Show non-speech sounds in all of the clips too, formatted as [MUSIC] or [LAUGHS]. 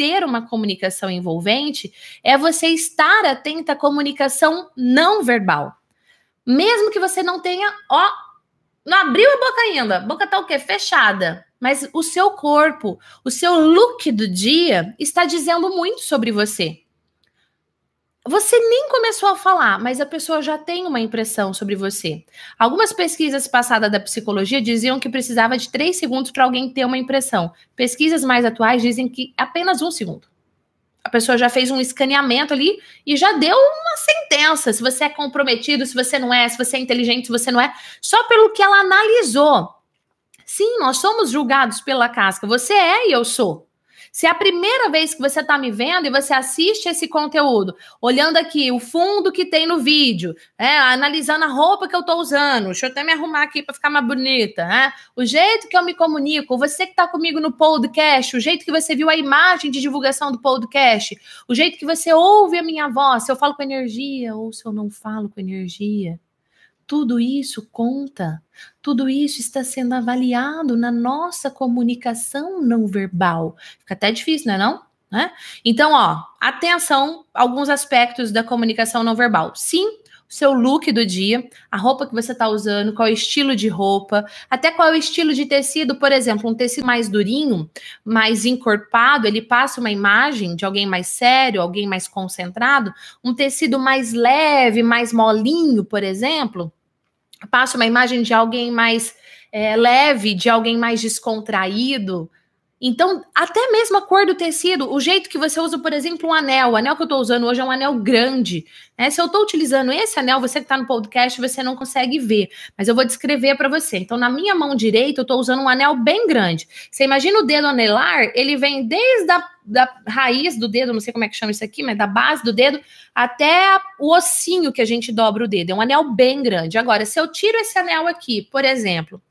ter uma comunicação envolvente é você estar atento à comunicação não verbal. Mesmo que você não tenha, ó, não abriu a boca ainda, a boca tá o quê? Fechada. Mas o seu corpo, o seu look do dia está dizendo muito sobre você você nem começou a falar, mas a pessoa já tem uma impressão sobre você. Algumas pesquisas passadas da psicologia diziam que precisava de três segundos para alguém ter uma impressão. Pesquisas mais atuais dizem que apenas um segundo. A pessoa já fez um escaneamento ali e já deu uma sentença. Se você é comprometido, se você não é, se você é inteligente, se você não é, só pelo que ela analisou. Sim, nós somos julgados pela casca. Você é e eu sou. Se é a primeira vez que você está me vendo e você assiste esse conteúdo, olhando aqui o fundo que tem no vídeo, é, analisando a roupa que eu estou usando, deixa eu até me arrumar aqui para ficar mais bonita, né? o jeito que eu me comunico, você que está comigo no podcast, o jeito que você viu a imagem de divulgação do podcast, o jeito que você ouve a minha voz, se eu falo com energia ou se eu não falo com energia. Tudo isso conta, tudo isso está sendo avaliado na nossa comunicação não verbal. Fica até difícil, não é não? Né? Então, ó, atenção alguns aspectos da comunicação não verbal. Sim, seu look do dia, a roupa que você está usando, qual é o estilo de roupa, até qual é o estilo de tecido, por exemplo, um tecido mais durinho, mais encorpado, ele passa uma imagem de alguém mais sério, alguém mais concentrado, um tecido mais leve, mais molinho, por exemplo, passa uma imagem de alguém mais é, leve, de alguém mais descontraído, então, até mesmo a cor do tecido, o jeito que você usa, por exemplo, um anel. O anel que eu estou usando hoje é um anel grande. Né? Se eu estou utilizando esse anel, você que está no podcast, você não consegue ver. Mas eu vou descrever para você. Então, na minha mão direita, eu estou usando um anel bem grande. Você imagina o dedo anelar, ele vem desde a da raiz do dedo, não sei como é que chama isso aqui, mas da base do dedo até o ossinho que a gente dobra o dedo. É um anel bem grande. Agora, se eu tiro esse anel aqui, por exemplo,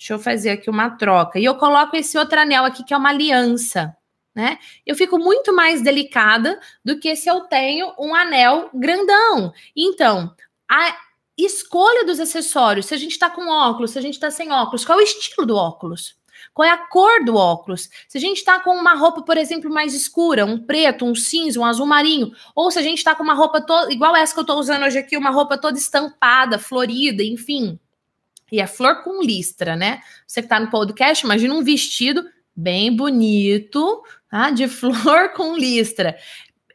Deixa eu fazer aqui uma troca. E eu coloco esse outro anel aqui, que é uma aliança, né? Eu fico muito mais delicada do que se eu tenho um anel grandão. Então, a escolha dos acessórios, se a gente está com óculos, se a gente está sem óculos, qual é o estilo do óculos? Qual é a cor do óculos? Se a gente está com uma roupa, por exemplo, mais escura, um preto, um cinza, um azul marinho, ou se a gente está com uma roupa toda, igual essa que eu estou usando hoje aqui, uma roupa toda estampada, florida, enfim, e é flor com listra, né? Você que tá no podcast, imagina um vestido bem bonito, tá? De [LAUGHS] flor com listra.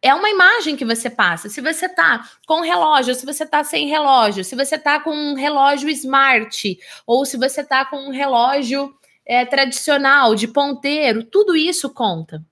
É uma imagem que você passa. Se você tá com relógio, se você tá sem relógio, se você tá com um relógio smart, ou se você tá com um relógio é, tradicional, de ponteiro, tudo isso conta.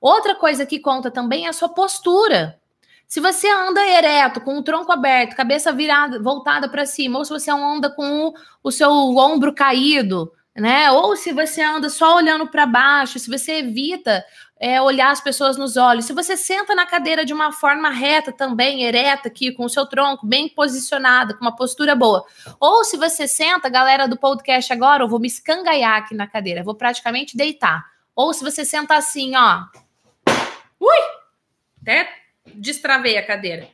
Outra coisa que conta também é a sua postura. Se você anda ereto, com o tronco aberto, cabeça virada, voltada para cima, ou se você anda com o, o seu ombro caído, né? Ou se você anda só olhando para baixo, se você evita é, olhar as pessoas nos olhos, se você senta na cadeira de uma forma reta também, ereta aqui, com o seu tronco bem posicionado, com uma postura boa, ou se você senta, galera do podcast agora, eu vou me escangaiar aqui na cadeira, vou praticamente deitar, ou se você senta assim, ó, ui, até destravei a cadeira.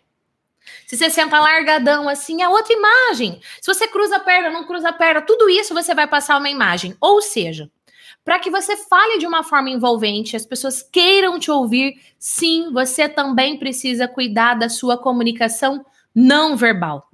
Se você senta largadão assim, é outra imagem. Se você cruza a perna, não cruza a perna, tudo isso você vai passar uma imagem. Ou seja, para que você fale de uma forma envolvente, as pessoas queiram te ouvir, sim, você também precisa cuidar da sua comunicação não verbal.